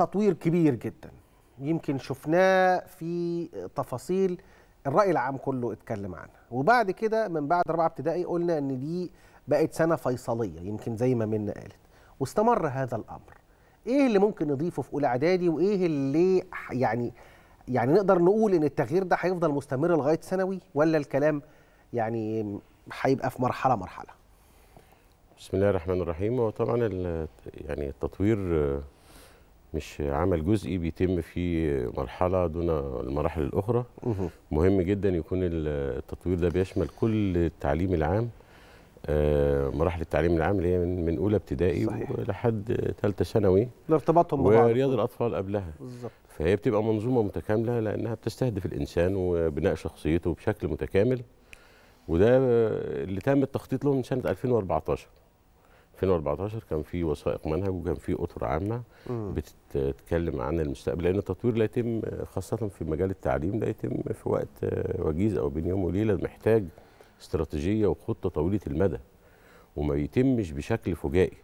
تطوير كبير جدا يمكن شفناه في تفاصيل الرأي العام كله اتكلم عنها وبعد كده من بعد رابعة ابتدائي قلنا ان دي بقت سنة فيصلية يمكن زي ما منا قالت واستمر هذا الأمر ايه اللي ممكن نضيفه في اولى اعدادي وايه اللي يعني يعني نقدر نقول ان التغيير ده هيفضل مستمر لغايه ثانوي ولا الكلام يعني هيبقى في مرحله مرحله بسم الله الرحمن الرحيم وطبعا يعني التطوير مش عمل جزئي بيتم في مرحله دون المراحل الاخرى مهم جدا يكون التطوير ده بيشمل كل التعليم العام آه، مراحل التعليم العام اللي هي من, اولى ابتدائي صحيح. ثالثه ثانوي لارتباطهم ببعض ورياض الاطفال قبلها بالظبط فهي بتبقى منظومه متكامله لانها بتستهدف الانسان وبناء شخصيته بشكل متكامل وده اللي تم التخطيط له من سنه 2014 2014 كان في وثائق منهج وكان في اطر عامه بتتكلم عن المستقبل لان التطوير لا يتم خاصه في مجال التعليم لا يتم في وقت وجيز او بين يوم وليله محتاج استراتيجيه وخطه طويله المدى وما يتمش بشكل فجائي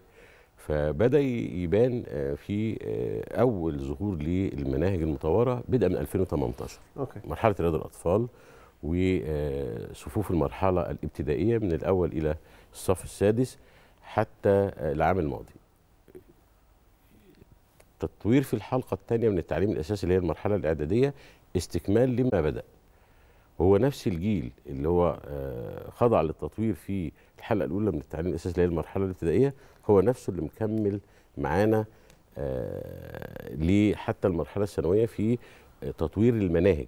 فبدا يبان آه، في آه، اول ظهور للمناهج المطوره بدا من 2018 أوكي. مرحله رياض الاطفال وصفوف آه، المرحله الابتدائيه من الاول الى الصف السادس حتى العام الماضي تطوير في الحلقة الثانية من التعليم الأساسي اللي هي المرحلة الإعدادية استكمال لما بدأ هو نفس الجيل اللي هو آه، خضع للتطوير في الحلقة الأولى من التعليم الأساسي اللي هي المرحلة الابتدائية هو نفسه اللي مكمل معانا آه، لحتى المرحلة الثانوية في تطوير المناهج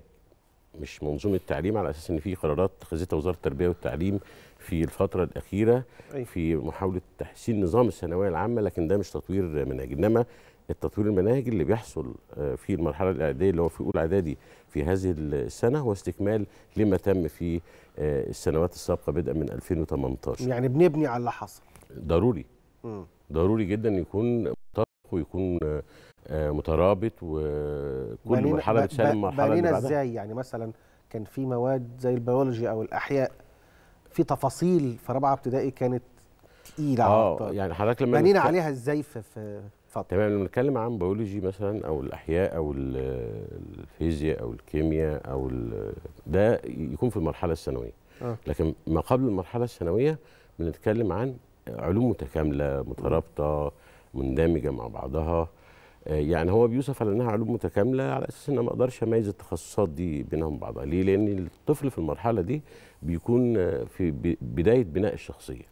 مش منظومه التعليم على اساس ان في قرارات اتخذتها وزاره التربيه والتعليم في الفتره الاخيره في محاوله تحسين نظام الثانويه العامه لكن ده مش تطوير مناهج انما التطوير المناهج اللي بيحصل آه، في المرحله الاعداديه اللي هو في اولى اعدادي في هذه السنه هو استكمال لما تم في آه، السنوات السابقه بدءا من 2018 يعني بنبني على اللي حصل ضروري ضروري جدا يكون ويكون آه، آه، مترابط وكل مرحله بتسلم مرحله اللي بعدها ازاي يعني مثلا كان في مواد زي البيولوجي او الاحياء في تفاصيل في رابعه ابتدائي كانت تقيله اه يعني حضرتك لما بنينا عليها ازاي في في فتره تمام لما نتكلم عن بيولوجي مثلا او الاحياء او الفيزياء او الكيمياء او ده يكون في المرحله الثانويه آه. لكن ما قبل المرحله الثانويه بنتكلم عن علوم متكامله مترابطه مندمجه مع بعضها آه، يعني هو بيوصف على انها علوم متكامله على اساس ان ما اقدرش اميز التخصصات دي بينهم بعضها ليه لان الطفل في المرحله دي بيكون آه، في بدايه بناء الشخصيه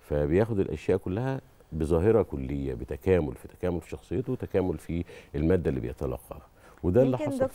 فبياخد الاشياء كلها بظاهره كليه بتكامل في تكامل في شخصيته وتكامل في الماده اللي بيتلقاها وده اللي حصل